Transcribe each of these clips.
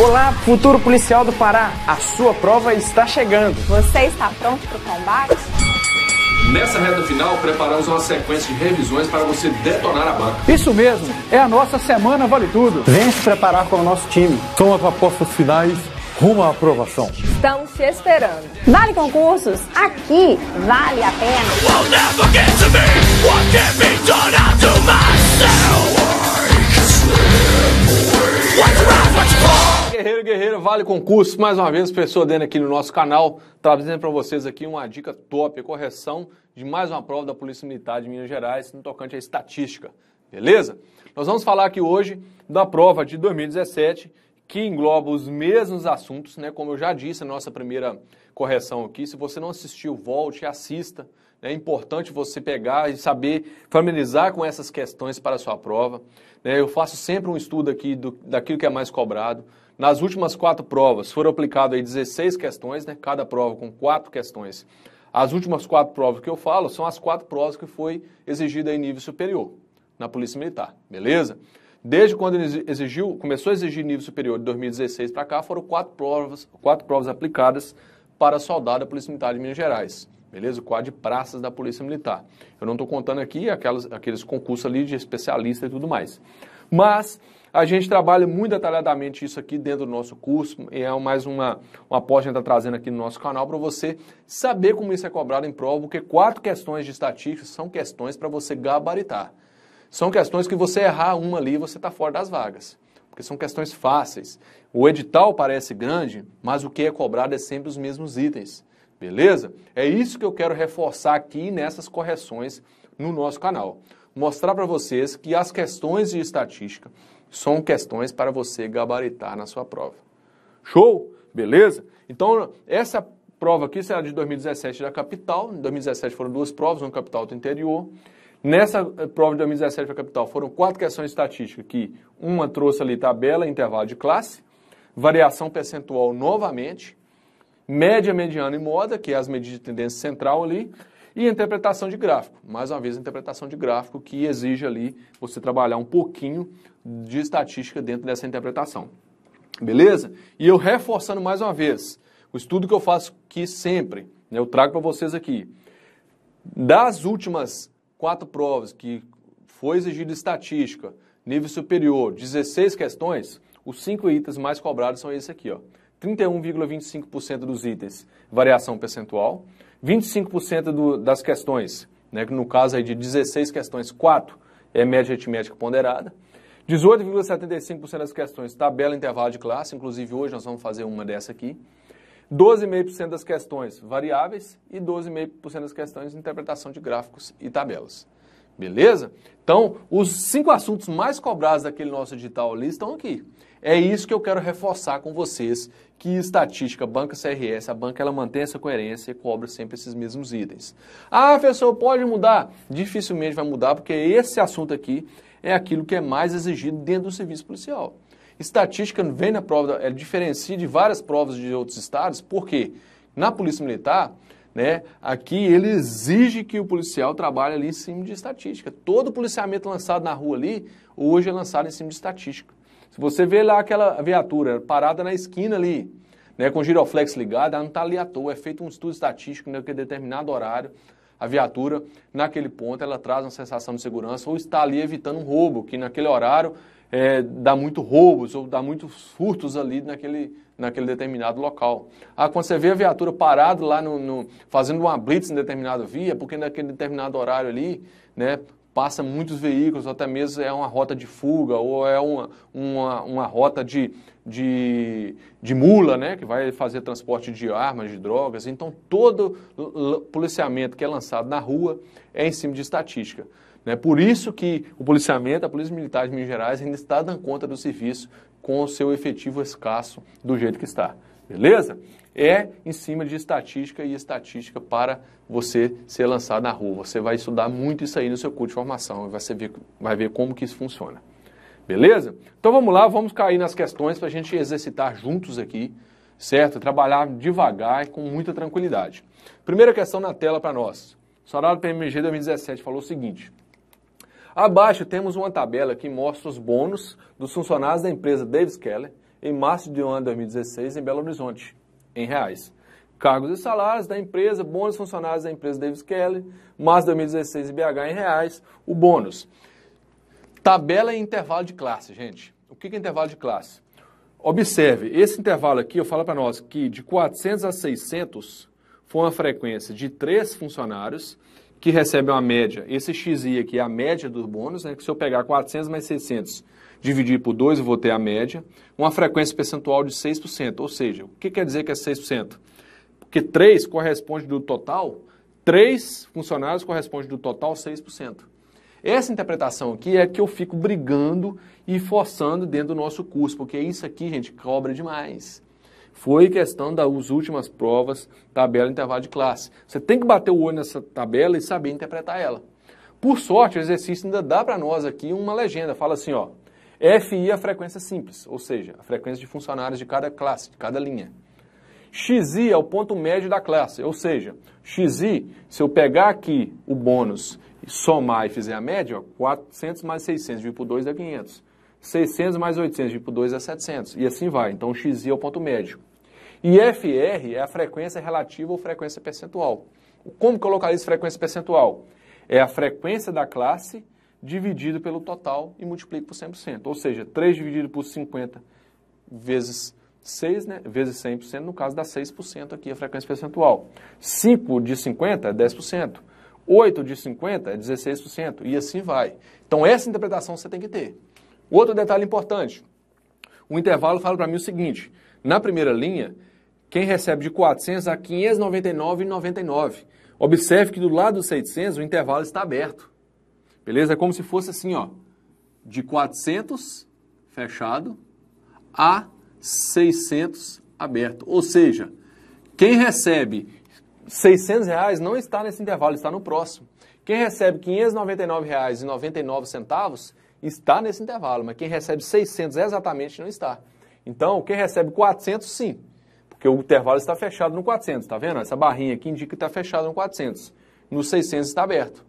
Olá, futuro policial do Pará, a sua prova está chegando. Você está pronto para o combate? Nessa reta final, preparamos uma sequência de revisões para você detonar a banca. Isso mesmo, é a nossa Semana Vale Tudo. Vem se preparar com o nosso time. Toma as apostas finais rumo à aprovação. Estamos te esperando. Vale concursos? Aqui vale a pena. Guerreiro, guerreiro, vale concurso. Mais uma vez, pessoa dentro aqui no nosso canal, trazendo para vocês aqui uma dica top, correção de mais uma prova da Polícia Militar de Minas Gerais no tocante à estatística. Beleza? Nós vamos falar aqui hoje da prova de 2017, que engloba os mesmos assuntos, né? Como eu já disse na nossa primeira correção aqui. Se você não assistiu, volte e assista né? É importante você pegar e saber familiarizar com essas questões para a sua prova. Né? Eu faço sempre um estudo aqui do, daquilo que é mais cobrado. Nas últimas quatro provas foram aplicadas 16 questões, né? cada prova com quatro questões. As últimas quatro provas que eu falo são as quatro provas que foi exigida em nível superior na Polícia Militar, beleza? Desde quando exigiu, começou a exigir nível superior de 2016 para cá, foram quatro provas, quatro provas aplicadas para soldado da Polícia Militar de Minas Gerais beleza? O quadro de praças da Polícia Militar. Eu não estou contando aqui aquelas, aqueles concursos ali de especialista e tudo mais. Mas a gente trabalha muito detalhadamente isso aqui dentro do nosso curso, é mais uma, uma pós que a gente está trazendo aqui no nosso canal para você saber como isso é cobrado em prova, porque quatro questões de estatística são questões para você gabaritar. São questões que você errar uma ali, você está fora das vagas porque são questões fáceis. O edital parece grande, mas o que é cobrado é sempre os mesmos itens. Beleza? É isso que eu quero reforçar aqui nessas correções no nosso canal. Mostrar para vocês que as questões de estatística são questões para você gabaritar na sua prova. Show? Beleza? Então, essa prova aqui será de 2017 da capital. Em 2017 foram duas provas, uma capital e outra interior. Nessa eh, prova de 2017 da capital foram quatro questões de estatística, que uma trouxe ali tabela, intervalo de classe, variação percentual novamente, média, mediana e moda, que é as medidas de tendência central ali, e interpretação de gráfico. Mais uma vez, interpretação de gráfico que exige ali você trabalhar um pouquinho de estatística dentro dessa interpretação. Beleza? E eu reforçando mais uma vez, o estudo que eu faço aqui sempre, né, eu trago para vocês aqui. Das últimas quatro provas que foi exigida estatística, nível superior, 16 questões, os cinco itens mais cobrados são esse aqui, ó. 31,25% dos itens, variação percentual. 25% do, das questões, né, no caso aí de 16 questões, 4 é média aritmética ponderada. 18,75% das questões, tabela intervalo de classe, inclusive hoje nós vamos fazer uma dessa aqui. 12,5% das questões variáveis e 12,5% das questões interpretação de gráficos e tabelas. Beleza? Então, os cinco assuntos mais cobrados daquele nosso digital ali estão aqui. É isso que eu quero reforçar com vocês, que estatística, banca CRS, a banca ela mantém essa coerência e cobra sempre esses mesmos itens. Ah, professor, pode mudar? Dificilmente vai mudar, porque esse assunto aqui é aquilo que é mais exigido dentro do serviço policial. Estatística vem na prova, ela diferencia de várias provas de outros estados, porque na Polícia Militar, né, aqui ele exige que o policial trabalhe ali em cima de estatística. Todo policiamento lançado na rua ali, hoje é lançado em cima de estatística. Se você vê lá aquela viatura parada na esquina ali, né, com o giroflex ligado, ela não está ali à toa, é feito um estudo estatístico né, que é determinado horário a viatura, naquele ponto, ela traz uma sensação de segurança ou está ali evitando um roubo, que naquele horário é, dá muito roubos ou dá muitos furtos ali naquele, naquele determinado local. Ah, quando você vê a viatura parada lá no, no fazendo uma blitz em determinada via, porque naquele determinado horário ali, né, passa muitos veículos, ou até mesmo é uma rota de fuga, ou é uma, uma, uma rota de, de, de mula, né, que vai fazer transporte de armas, de drogas. Então, todo policiamento que é lançado na rua é em cima de estatística. Né? Por isso que o policiamento, a Polícia Militar de Minas Gerais, ainda está dando conta do serviço com o seu efetivo escasso do jeito que está beleza? É em cima de estatística e estatística para você ser lançado na rua. Você vai estudar muito isso aí no seu curso de formação e vai ver, vai ver como que isso funciona. Beleza? Então vamos lá, vamos cair nas questões para a gente exercitar juntos aqui, certo? Trabalhar devagar e com muita tranquilidade. Primeira questão na tela para nós. O Sarado PMG 2017 falou o seguinte. Abaixo temos uma tabela que mostra os bônus dos funcionários da empresa Davis Keller em março de 2016 em Belo Horizonte, em reais. Cargos e salários da empresa, bônus funcionários da empresa Davis Kelly, março de 2016 em BH em reais, o bônus. Tabela e intervalo de classe, gente. O que é intervalo de classe? Observe, esse intervalo aqui, eu falo para nós que de 400 a 600 foi uma frequência de três funcionários que recebem uma média. Esse XI aqui é a média dos bônus, né? Que se eu pegar 400 mais 600, dividir por 2, eu vou ter a média, uma frequência percentual de 6%. Ou seja, o que quer dizer que é 6%? Porque 3 corresponde do total, 3 funcionários corresponde do total 6%. Essa interpretação aqui é que eu fico brigando e forçando dentro do nosso curso, porque isso aqui, gente, cobra demais foi questão das últimas provas, tabela intervalo de classe. Você tem que bater o olho nessa tabela e saber interpretar ela. Por sorte, o exercício ainda dá para nós aqui uma legenda. Fala assim, ó, FI é a frequência simples, ou seja, a frequência de funcionários de cada classe, de cada linha. XI é o ponto médio da classe, ou seja, XI, se eu pegar aqui o bônus e somar e fizer a média, ó, 400 mais 600 dividido por 2 é 500. 600 mais 800 dividido por 2 é 700. E assim vai. Então, XI é o ponto médio. E FR é a frequência relativa ou frequência percentual. Como que eu localizo frequência percentual? É a frequência da classe dividido pelo total e multiplico por 100%. Ou seja, 3 dividido por 50 vezes 6, né, vezes 100%, no caso dá 6% aqui a frequência percentual. 5 de 50 é 10%. 8 de 50 é 16%. E assim vai. Então, essa interpretação você tem que ter. Outro detalhe importante. O intervalo fala para mim o seguinte. Na primeira linha, quem recebe de 400 a 599,99. Observe que do lado dos 600 o intervalo está aberto. Beleza? É como se fosse assim, ó, de 400 fechado a 600 aberto. Ou seja, quem recebe 600 reais não está nesse intervalo, está no próximo. Quem recebe 99 599,99 está nesse intervalo, mas quem recebe 600 exatamente não está. Então, quem recebe 400, sim, porque o intervalo está fechado no 400, tá vendo? Essa barrinha aqui indica que está fechado no 400. No 600 está aberto.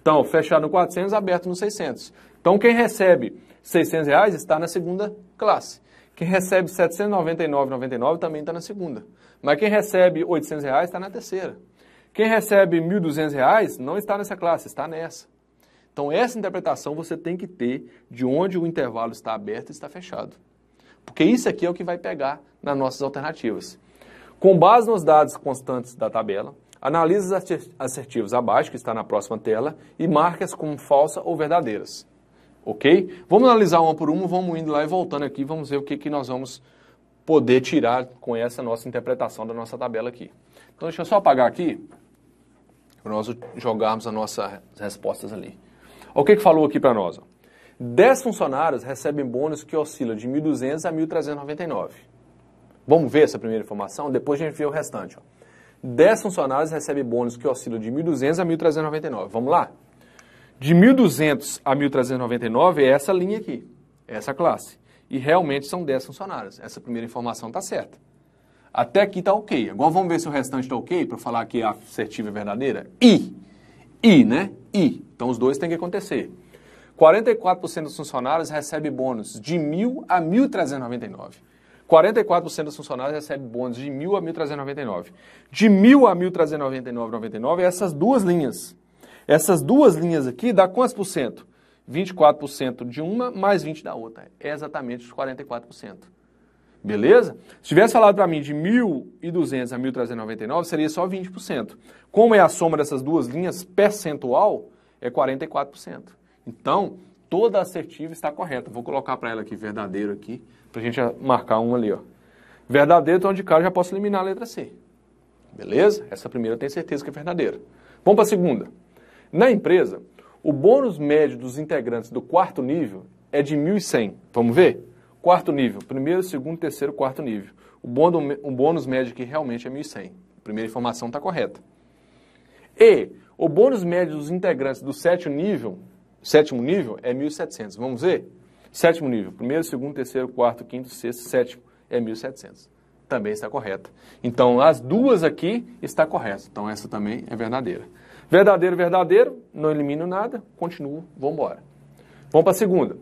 Então, fechado no 400, aberto no 600. Então, quem recebe 600 reais está na segunda classe. Quem recebe 799,99 também está na segunda. Mas quem recebe 800 reais está na terceira. Quem recebe 1.200 reais não está nessa classe, está nessa. Então, essa interpretação você tem que ter de onde o intervalo está aberto e está fechado. Porque isso aqui é o que vai pegar nas nossas alternativas. Com base nos dados constantes da tabela, Analise as assertivas abaixo, que está na próxima tela, e marque-as como falsas ou verdadeiras. Ok? Vamos analisar uma por uma, vamos indo lá e voltando aqui, vamos ver o que, que nós vamos poder tirar com essa nossa interpretação da nossa tabela aqui. Então, deixa eu só apagar aqui, para nós jogarmos as nossas respostas ali. O que, que falou aqui para nós? 10 funcionários recebem bônus que oscila de 1.200 a 1.399. Vamos ver essa primeira informação, depois a gente vê o restante. Ó. 10 funcionários recebem bônus que oscila de 1.200 a 1.399. Vamos lá? De 1.200 a 1.399 é essa linha aqui, é essa classe. E realmente são 10 funcionários. Essa primeira informação está certa. Até aqui está ok. Agora vamos ver se o restante está ok para falar que a é assertiva é verdadeira. I. I, né? I. Então os dois têm que acontecer. 44% dos funcionários recebem bônus de 1.000 a 1.399. 44% dos funcionários recebem bônus de 1.000 a 1.399. De 1.000 a 1.399,99 é essas duas linhas. Essas duas linhas aqui dá quantos por cento? 24% de uma mais 20% da outra. É exatamente os 44%. Beleza? Se tivesse falado para mim de 1.200 a 1.399, seria só 20%. Como é a soma dessas duas linhas percentual, é 44%. Então, toda assertiva está correta. Vou colocar para ela aqui verdadeiro aqui, para a gente marcar um ali. Ó. Verdadeiro, então de cara já posso eliminar a letra C. Beleza? Essa primeira eu tenho certeza que é verdadeira. Vamos para a segunda. Na empresa, o bônus médio dos integrantes do quarto nível é de 1.100. Vamos ver? Quarto nível, primeiro, segundo, terceiro, quarto nível. O bônus, o bônus médio aqui realmente é 1.100. A primeira informação está correta. E o bônus médio dos integrantes do sétimo nível Sétimo nível é 1.700. Vamos ver? Sétimo nível, primeiro, segundo, terceiro, quarto, quinto, sexto, sétimo, é 1.700. Também está correta. Então, as duas aqui está correta. Então, essa também é verdadeira. Verdadeiro, verdadeiro, não elimino nada, continuo, vou embora. Vamos para a segunda.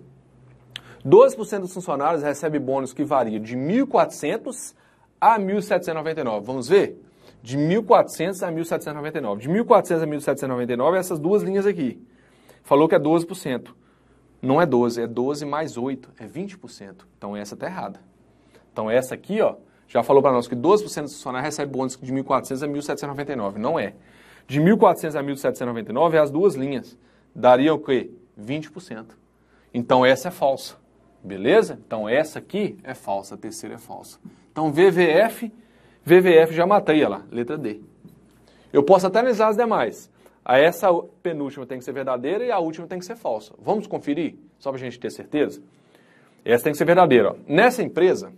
12% dos funcionários recebem bônus que varia de 1.400 a 1.799. Vamos ver? De 1.400 a 1.799. De 1.400 a 1.799, essas duas linhas aqui. Falou que é 12%. Não é 12, é 12 mais 8, é 20%. Então essa está errada. Então essa aqui, ó, já falou para nós que 12% dos funcionários recebe bônus de 1.400 a 1.799. Não é. De 1.400 a 1.799 é as duas linhas. Daria o quê? 20%. Então essa é falsa. Beleza? Então essa aqui é falsa, a terceira é falsa. Então VVF, VVF já matei ela, letra D. Eu posso até analisar as demais essa penúltima tem que ser verdadeira e a última tem que ser falsa. Vamos conferir, só para a gente ter certeza? Essa tem que ser verdadeira. Nessa empresa,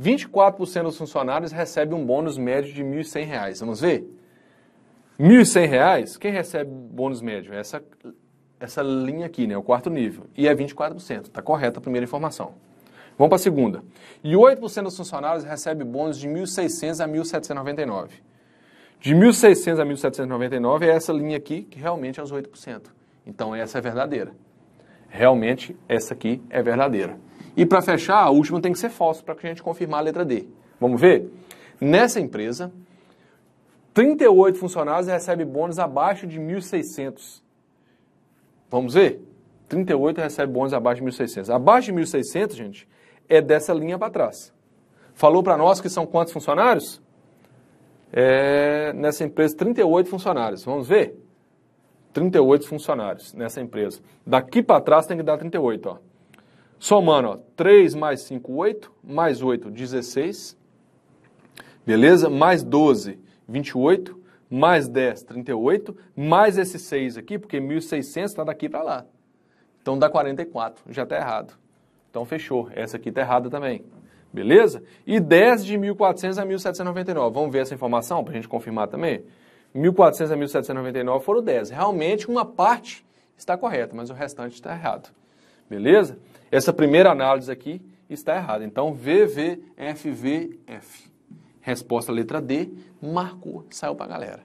24% dos funcionários recebem um bônus médio de R$ 1.100. Vamos ver? R$ 1.100, quem recebe bônus médio? Essa, essa linha aqui, né? o quarto nível. E é 24%. Está correta a primeira informação. Vamos para a segunda. E 8% dos funcionários recebem bônus de 1.600 a 1.799. De 1600 a 1799 é essa linha aqui, que realmente é os 8%. Então essa é verdadeira. Realmente essa aqui é verdadeira. E para fechar, a última tem que ser falsa para que a gente confirmar a letra D. Vamos ver? Nessa empresa, 38 funcionários recebem bônus abaixo de 1.600. Vamos ver? 38 recebe bônus abaixo de 1.600. Abaixo de 1.600, gente, é dessa linha para trás. Falou para nós que são quantos funcionários? é, nessa empresa 38 funcionários. Vamos ver? 38 funcionários nessa empresa. Daqui para trás tem que dar 38, ó. Somando, ó, 3 mais 5, 8, mais 8, 16. Beleza? Mais 12, 28, mais 10, 38, mais esse 6 aqui, porque 1.600 tá daqui para lá. Então dá 44, já tá errado. Então fechou, essa aqui tá errada também. Beleza? E 10 de 1400 a 1799. Vamos ver essa informação para a gente confirmar também? 1400 a 1799 foram 10. Realmente uma parte está correta, mas o restante está errado. Beleza? Essa primeira análise aqui está errada. Então, VVFVF. Resposta letra D, marcou, saiu para a galera.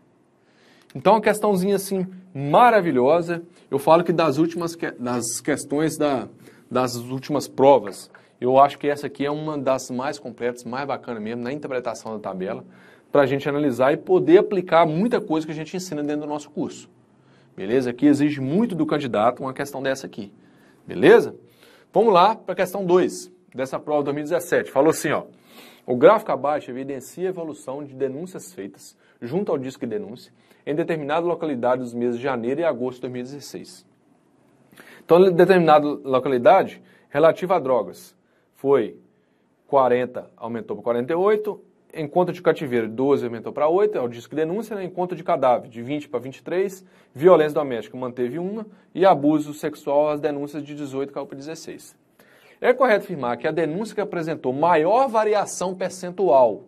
Então, uma questãozinha assim maravilhosa. Eu falo que das últimas que, das questões da, das últimas provas eu acho que essa aqui é uma das mais completas, mais bacana mesmo, na interpretação da tabela, para a gente analisar e poder aplicar muita coisa que a gente ensina dentro do nosso curso. Beleza? Aqui exige muito do candidato uma questão dessa aqui. Beleza? Vamos lá para a questão 2 dessa prova de 2017. Falou assim, ó. O gráfico abaixo evidencia a evolução de denúncias feitas junto ao disco de denúncia em determinada localidade dos meses de janeiro e agosto de 2016. Então, determinada localidade relativa a drogas foi 40, aumentou para 48, encontro de cativeiro, 12 aumentou para 8, é o disco de denúncia, né? encontro de cadáver, de 20 para 23, violência doméstica manteve uma, e abuso sexual, as denúncias de 18 caiu para 16. É correto afirmar que a denúncia que apresentou maior variação percentual,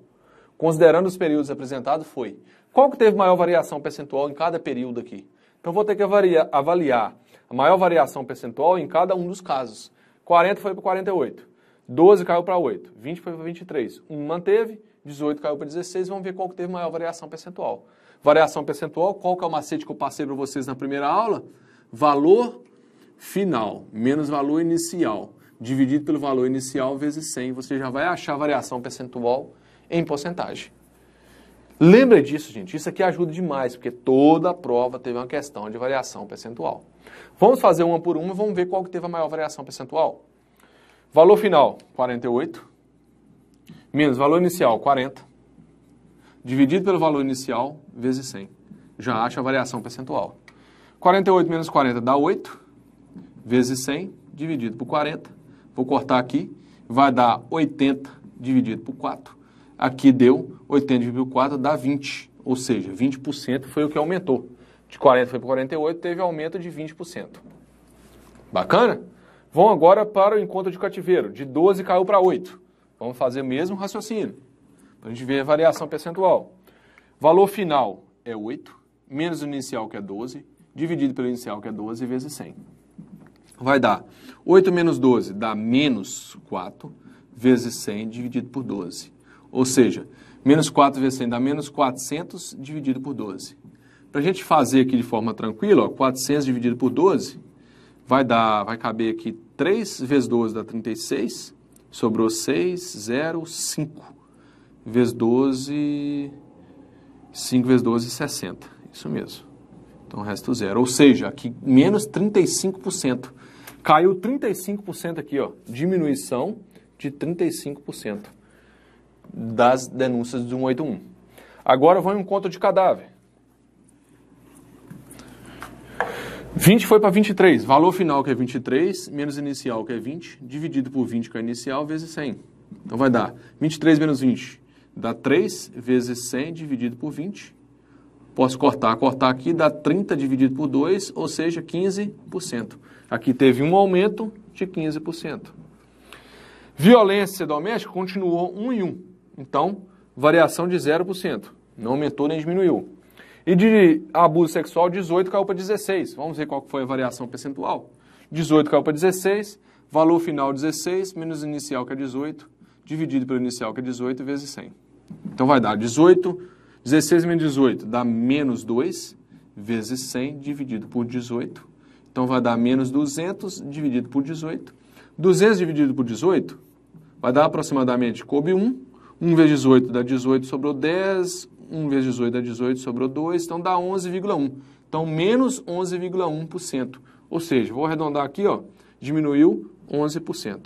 considerando os períodos apresentados, foi qual que teve maior variação percentual em cada período aqui? Então vou ter que avaliar, avaliar a maior variação percentual em cada um dos casos. 40 foi para 48. 12 caiu para 8, 20 foi para 23, 1 manteve, 18 caiu para 16, vamos ver qual que teve maior variação percentual. Variação percentual, qual que é o macete que eu passei para vocês na primeira aula? Valor final, menos valor inicial, dividido pelo valor inicial vezes 100, você já vai achar a variação percentual em porcentagem. Lembra disso, gente. Isso aqui ajuda demais, porque toda a prova teve uma questão de variação percentual. Vamos fazer uma por uma e vamos ver qual que teve a maior variação percentual? Valor final, 48. Menos valor inicial, 40. Dividido pelo valor inicial, vezes 100. Já acha a variação percentual. 48 menos 40 dá 8. Vezes 100, dividido por 40. Vou cortar aqui. Vai dar 80 dividido por 4. Aqui deu 80 dividido por 4, dá 20. Ou seja, 20% foi o que aumentou. De 40 foi para 48, teve aumento de 20%. Bacana? Vão agora para o encontro de cativeiro. De 12 caiu para 8. Vamos fazer o mesmo raciocínio. Para a gente ver a variação percentual. Valor final é 8, menos o inicial, que é 12, dividido pelo inicial, que é 12, vezes 100. Vai dar 8 menos 12 dá menos 4, vezes 100, dividido por 12. Ou seja, menos 4 vezes 100 dá menos 400, dividido por 12. Para a gente fazer aqui de forma tranquila, ó, 400 dividido por 12, vai dar, vai caber aqui 3 vezes 12 dá 36, sobrou 6, 0, 5. Vezes 12, 5 vezes 12, 60. Isso mesmo. Então, resta o zero. Ou seja, aqui menos 35%. Caiu 35% aqui, ó. Diminuição de 35% das denúncias de 181. Agora vão em conto de cadáver. 20 foi para 23. Valor final que é 23, menos inicial que é 20, dividido por 20 que é inicial, vezes 100. Então vai dar 23 menos 20 dá 3 vezes 100 dividido por 20. Posso cortar, cortar aqui, dá 30 dividido por 2, ou seja, 15%. Aqui teve um aumento de 15%. Violência doméstica continuou 1 em 1. Então, variação de 0%. Não aumentou nem diminuiu. E de abuso sexual, 18 caiu para 16. Vamos ver qual foi a variação percentual. 18 caiu para 16, valor final 16, menos inicial que é 18, dividido pelo inicial que é 18, vezes 100. Então vai dar 18, 16 menos 18 dá menos 2, vezes 100, dividido por 18. Então vai dar menos 200, dividido por 18. 200 dividido por 18 vai dar aproximadamente, coube 1. 1 vezes 18 dá 18, sobrou 10. 1 vezes 18 dá 18, sobrou 2, então dá 11,1. Então, menos 11,1%. Ou seja, vou arredondar aqui, ó, diminuiu 11%.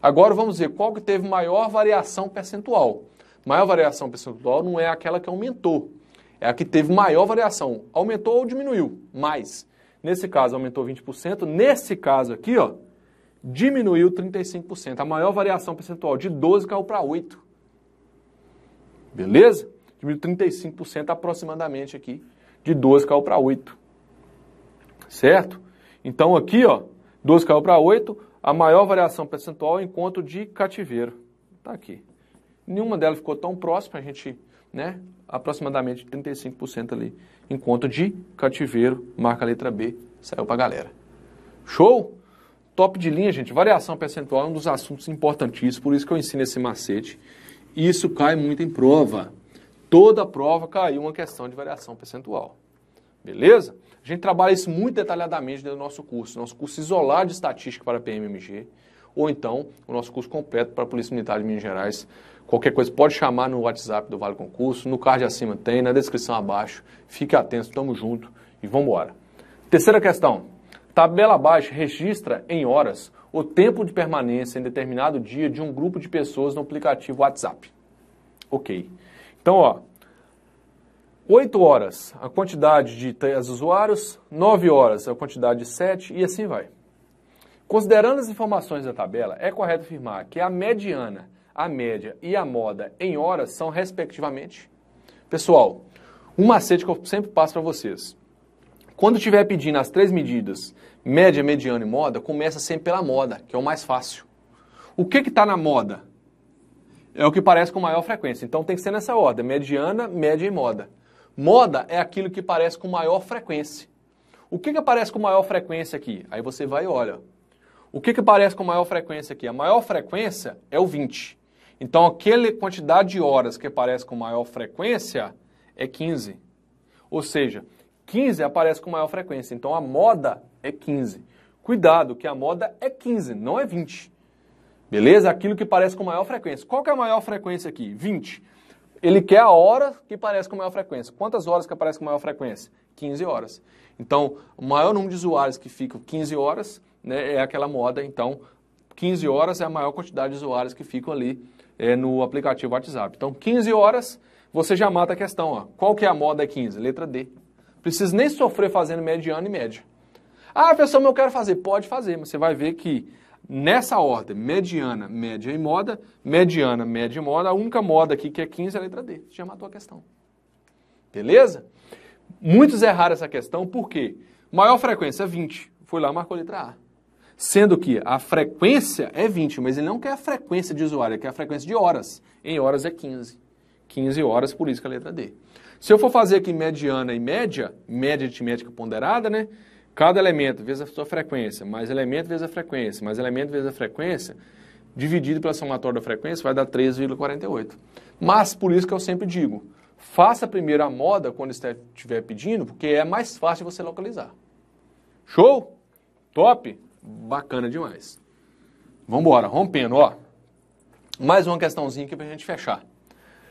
Agora vamos ver qual que teve maior variação percentual. Maior variação percentual não é aquela que aumentou, é a que teve maior variação. Aumentou ou diminuiu? Mais. Nesse caso, aumentou 20%. Nesse caso aqui, ó, diminuiu 35%. A maior variação percentual de 12 caiu para 8. Beleza? diminuiu 35% aproximadamente aqui, de 12 caiu para 8. Certo? Então aqui, ó, 12 caiu para 8, a maior variação percentual é o encontro de cativeiro. Está aqui. Nenhuma delas ficou tão próxima, a gente, né, aproximadamente 35% ali. Encontro de cativeiro, marca a letra B, saiu para galera. Show? Top de linha, gente. Variação percentual é um dos assuntos importantíssimos, por isso que eu ensino esse macete. Isso cai muito em prova. Toda prova caiu uma questão de variação percentual. Beleza? A gente trabalha isso muito detalhadamente no nosso curso. Nosso curso isolado de estatística para PMMG, ou então o nosso curso completo para a Polícia Militar de Minas Gerais. Qualquer coisa, pode chamar no WhatsApp do Vale Concurso, no card acima tem, na descrição abaixo. Fique atento, tamo junto e vamos embora. Terceira questão. Tabela abaixo registra em horas o tempo de permanência em determinado dia de um grupo de pessoas no aplicativo WhatsApp. Ok. Então, ó, 8 horas a quantidade de usuários, 9 horas a quantidade de 7 e assim vai. Considerando as informações da tabela, é correto afirmar que a mediana, a média e a moda em horas são respectivamente. Pessoal, um macete que eu sempre passo para vocês. Quando estiver pedindo as três medidas, média, mediana e moda, começa sempre pela moda, que é o mais fácil. O que está na moda? é o que parece com maior frequência. Então tem que ser nessa ordem: mediana, média e moda. Moda é aquilo que parece com maior frequência. O que, que aparece com maior frequência aqui? Aí você vai e olha. O que, que aparece com maior frequência aqui? A maior frequência é o 20. Então, aquela quantidade de horas que aparece com maior frequência é 15. Ou seja, 15 aparece com maior frequência. Então, a moda é 15. Cuidado, que a moda é 15, não é 20. Beleza? Aquilo que parece com maior frequência. Qual que é a maior frequência aqui? 20. Ele quer a hora que parece com maior frequência. Quantas horas que aparece com maior frequência? 15 horas. Então, o maior número de usuários que ficam 15 horas né, é aquela moda. Então, 15 horas é a maior quantidade de usuários que ficam ali é, no aplicativo WhatsApp. Então, 15 horas, você já mata a questão. Ó. Qual que é a moda 15? É Letra D. Precisa nem sofrer fazendo mediano e média. Ah, pessoal, eu quero fazer. Pode fazer, mas você vai ver que Nessa ordem, mediana, média e moda, mediana, média e moda, a única moda aqui que é 15 é a letra D. já matou a questão. Beleza? Muitos erraram essa questão, por quê? Maior frequência é 20. Foi lá, marcou a letra A. Sendo que a frequência é 20, mas ele não quer a frequência de usuário, ele quer a frequência de horas. Em horas é 15. 15 horas, por isso que é a letra D. Se eu for fazer aqui mediana e média, média aritmética ponderada, né? cada elemento vezes a sua frequência, mais elemento vezes a frequência, mais elemento vezes a frequência, dividido pela somatória da frequência, vai dar 3,48. Mas, por isso que eu sempre digo, faça primeiro a moda quando estiver pedindo, porque é mais fácil você localizar. Show? Top? Bacana demais. Vamos embora, rompendo, ó. Mais uma questãozinha aqui para a gente fechar.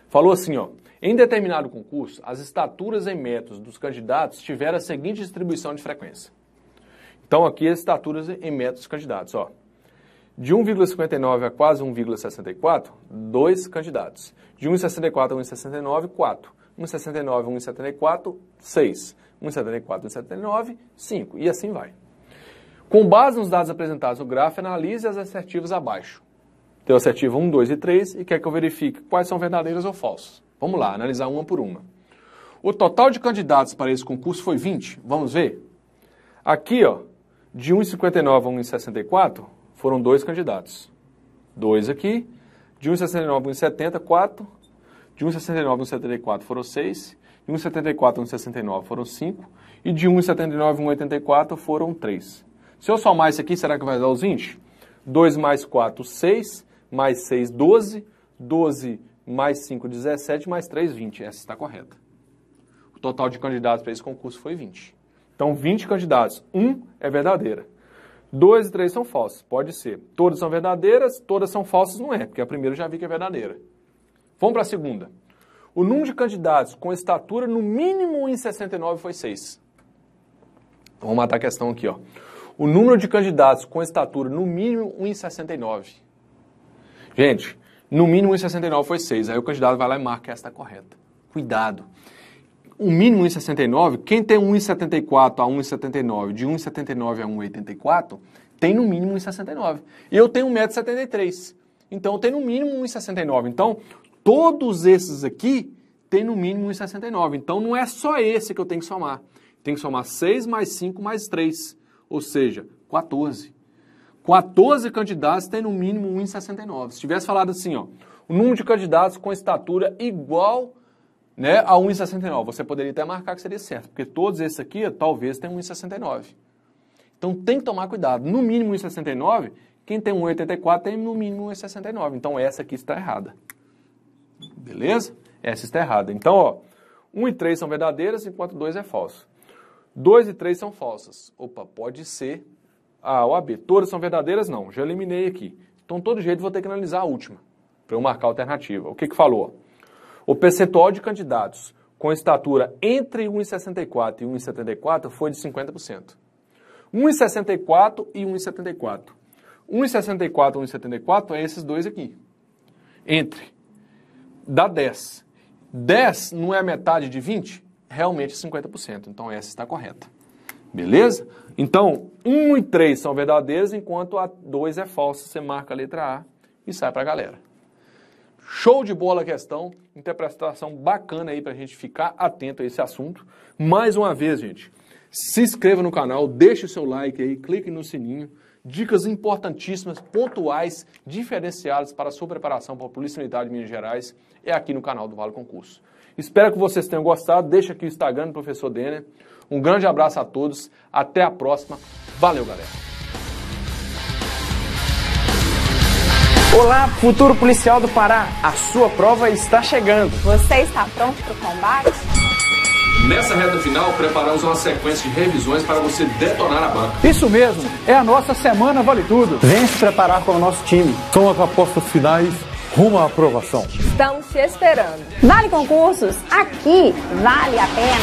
Falou assim, ó. Em determinado concurso, as estaturas em metros dos candidatos tiveram a seguinte distribuição de frequência. Então, aqui as estaturas em metros candidatos. Ó. De 1,59 a quase 1,64, dois candidatos. De 1,64 a 1,69, 4. 1,69 a 1,74, 6. 1,74 a 1,79, 5. E assim vai. Com base nos dados apresentados no gráfico, analise as assertivas abaixo. Tem o assertivo 1, 2 e 3 e quer que eu verifique quais são verdadeiras ou falsas. Vamos lá, analisar uma por uma. O total de candidatos para esse concurso foi 20. Vamos ver? Aqui, ó, de 1,59 a 1,64, foram dois candidatos. Dois aqui. De 1,69 a 1,70, quatro. De 1,69 a 1,74 foram seis. De 1,74 a 1,69 foram cinco. E de 1,79 a 1,84 foram três. Se eu somar isso aqui, será que vai dar os 20? 2 mais 4, 6. Mais 6, 12. 12 mais 5, 17. Mais 3, 20. Essa está correta. O total de candidatos para esse concurso foi 20. Então, 20 candidatos. Um é verdadeira. Dois e três são falsos. Pode ser. Todas são verdadeiras, todas são falsas, não é, porque a primeira eu já vi que é verdadeira. Vamos para a segunda. O número de candidatos com estatura no mínimo 1,69 foi 6. vamos matar a questão aqui, ó. O número de candidatos com estatura no mínimo 1,69. Gente, no mínimo 1,69 foi 6. Aí o candidato vai lá e marca esta correta. Cuidado um mínimo 1,69, quem tem 1,74 a 1,79, de 1,79 a 1,84, tem no mínimo 1,69. E eu tenho 1,73m. Então eu tenho no mínimo 1,69. Então, todos esses aqui têm no mínimo 1,69. Então não é só esse que eu tenho que somar. Tem que somar 6 mais 5 mais 3, ou seja, 14. 14 candidatos têm no mínimo 1,69. Se tivesse falado assim, ó, o número de candidatos com estatura igual né, a 1,69. Você poderia até marcar que seria certo, porque todos esses aqui talvez tenham 1,69. Então tem que tomar cuidado. No mínimo 1,69, quem tem 1,84 tem no mínimo 1,69. Então essa aqui está errada. Beleza? Essa está errada. Então, ó, 1 e 3 são verdadeiras, enquanto 2 é falso. 2 e 3 são falsas. Opa, pode ser A ou a B. Todas são verdadeiras? Não, já eliminei aqui. Então, todo jeito, vou ter que analisar a última, para eu marcar a alternativa. O que que falou? O percentual de candidatos com estatura entre 1,64 e 1,74 foi de 50%. 1,64 e 1,74. 1,64 e 1,74 é esses dois aqui. Entre. Dá 10. 10 não é metade de 20? Realmente 50%. É então essa está correta. Beleza? Então, 1 e 3 são verdadeiras, enquanto a 2 é falsa. Você marca a letra A e sai para a galera. Show de bola a questão, interpretação bacana aí para a gente ficar atento a esse assunto. Mais uma vez, gente, se inscreva no canal, deixe o seu like aí, clique no sininho. Dicas importantíssimas, pontuais, diferenciadas para a sua preparação para a Polícia Militar de Minas Gerais é aqui no canal do Vale Concurso. Espero que vocês tenham gostado. Deixa aqui o Instagram do professor Denner. Um grande abraço a todos. Até a próxima. Valeu, galera! Olá, futuro policial do Pará, a sua prova está chegando. Você está pronto para o combate? Nessa reta final, preparamos uma sequência de revisões para você detonar a banca. Isso mesmo, é a nossa Semana Vale Tudo. Vem se preparar com o nosso time. São as apostas finais rumo à aprovação. Estamos te esperando. Vale concursos? Aqui vale a pena.